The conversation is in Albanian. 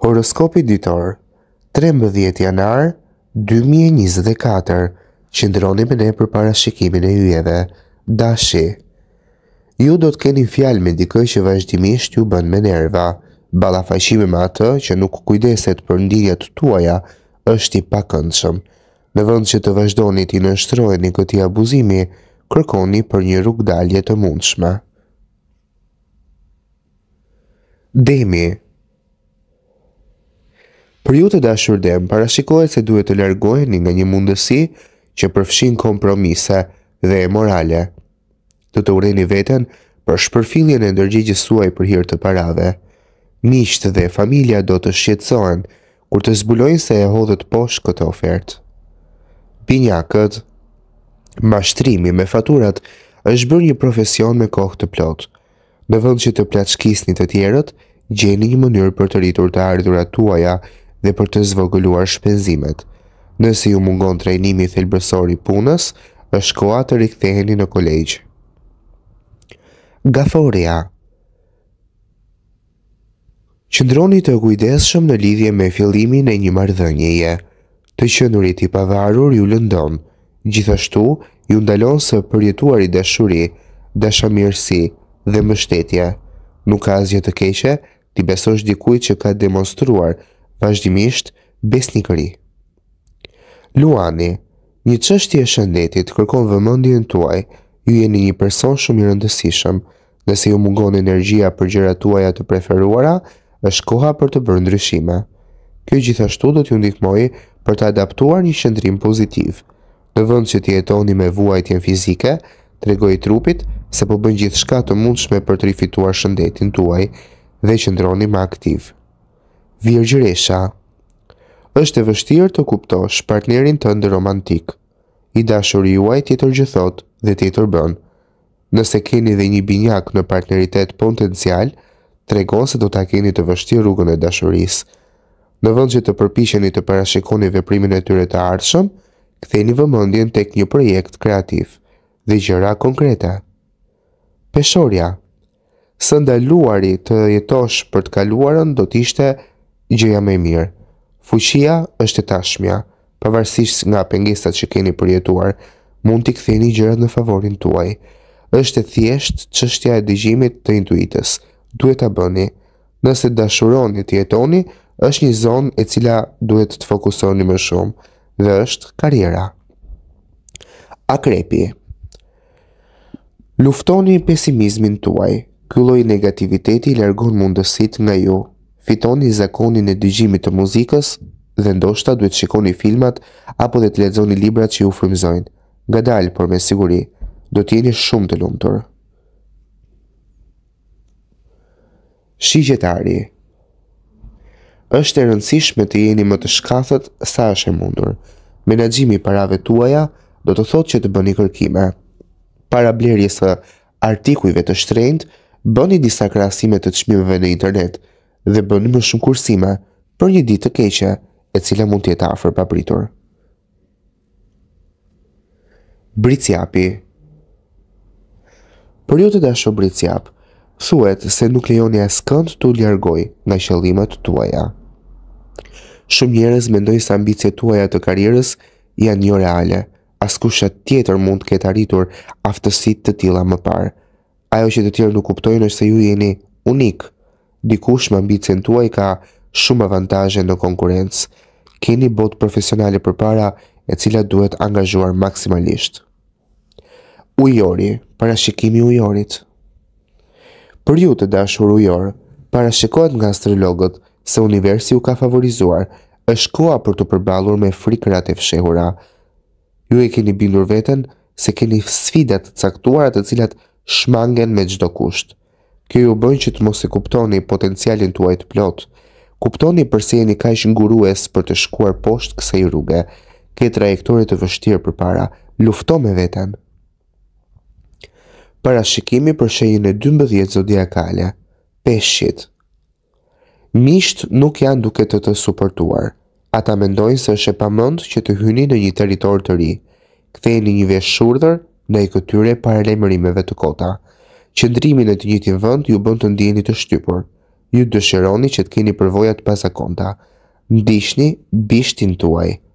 Horoskopi ditor 13 janar 2024. Qëndroni me ne për parashikimin e yjeve. Dashi, ju do të keni fjalë me dikë që vazhdimisht ju bën me nerva. Ballafaqimi me atë që nuk kujdeset për ndjenjat tuaja është i pakëndshëm. Në vend që të vazhdoni ti në shtrohet abuzimi, kërkoni për një rrugë dalje të mundshme. Demi, Për ju të dashur dem, parashikohet se duhet të largoheni nga një mundësi që përfshin kompromisa dhe e morale. Të të urreni veten për shpërfilljen e energjisë suaj për hir të parave. Miqtë dhe familja do të shqetësohen kur të zbulojnë se e hodhët poshtë këtë ofertë. Binjakët, mashtrimi me faturat është bërë një profesion me kohë të plotë. Në vend që të plaçkisni të tjerët, gjeni një mënyrë për të rritur të ardhurat tuaja dhe për të zvogëluar shpenzimet. Nëse ju mungon trajnimi thelbësori punës, është koha të riktheheni në kolegj. Gaforia Qëndroni të kujdeshëm në lidhje me fillimin e një marrëdhënieje. Të qendrit i pavarur ju lëndon. Gjithashtu, ju ndalon së përjetuari dashuri, dashamirësi dhe mbështetje. Nuk ka asgjë të keqe ti besosh dikujt që ka demonstruar vazhdimisht besnikëri. Luani, një çështje e shëndetit kërkon vëmendjen tuaj. Ju jeni një person shumë i rëndësishëm, nëse ju mungon energjia për gjërat tuaja të preferuara, është koha për të bërë ndryshime. Kjo gjithashtu do t'ju ndihmojë për të adaptuar një qendrim pozitiv. Në vend që të jetoni me vuajtjen fizike, tregoj trupit se po bën gjithçka të mundshme për të rifituar shëndetin tuaj dhe qëndroni më aktiv virgjëresha. është e vështirë të kuptosh partnerin të ndë romantik, i dashur juaj tjetër gjithot dhe tjetër bën. Nëse keni dhe një binjak në partneritet potencial, trego se do ta keni të vështirë rrugën e dashurisë. Në vend që të përpiqeni të parashikoni veprimin e tyre të ardhshëm, këtheni vëmendjen tek një projekt kreativ dhe gjëra konkrete. Peshorja. Së ndaluari të jetosh për të kaluarën do të ishte gjëja me mirë. Fuqia është e tashmja, pavarësisht nga pengesat që keni përjetuar, mund t'i ktheni gjërat në favorin tuaj. Është e thjesht çështja e dëgjimit të intuitës. Duhet ta bëni. Nëse dashuroni të jetoni, është një zonë e cila duhet të fokusoni më shumë dhe është karriera. Akrepi. Luftoni pesimizmin tuaj. Ky lloj negativiteti largon mundësitë nga ju fitoni zakonin e dëgjimit të muzikës dhe ndoshta duhet shikoni filmat apo dhe të lexoni librat që ju frymëzojnë. Gadal, por me siguri, do t'jeni shumë të lumtur. Shigjetari është e rëndësishme të jeni më të shkathët sa është e mundur. Menaxhimi i parave tuaja do të thotë që të bëni kërkime. Para blerjes së artikujve të shtrenjtë, bëni disa krahasime të çmimeve në internet dhe bëni më shumë kursime për një ditë të keqe e cila mund tjetë afer pa britur. Britë japi Për ju të dasho britë jap, thuet se nuk lejoni e skënd të ljargoj nga qëllimet tuaja. Shumë njerëz mendoj se ambicjet tuaja të karrierës janë jo reale, askush tjetër mund të ketë arritur aftësitë të tilla më parë. Ajo që të tjerë nuk kuptojnë është se ju jeni unik, dikush më ambicin tuaj ka shumë avantaje në konkurencë. Keni botë profesionale për para e cila duhet angazhuar maksimalisht. Ujori, parashikimi ujorit. Për ju të dashur ujor, parashikohet nga astrologët se universi u ka favorizuar, është koha për të përballur me frikrat e fshehura. Ju e keni bindur veten se keni sfida të caktuara të cilat shmangen me çdo kusht. Kjo ju bën që të mos e kuptoni potencialin tuaj të plot. Kuptoni pse jeni kaq ngurues për të shkuar poshtë kësaj rruge. Ke trajektore të vështirë përpara. Lufto me veten. Parashikimi për shenjën e 12 zodiakale. Peshqit. Misht nuk janë duke të të suportuar. Ata mendojnë se është e pamend që të hyni në një territor të ri. Ktheheni një vesh shurdhër ndaj këtyre paralajmërimeve të kota qëndrimi në të njëjtin vend ju bën të ndiheni të shtypur. Ju dëshironi që të keni përvoja të pasakonta. Ndihni bishtin tuaj.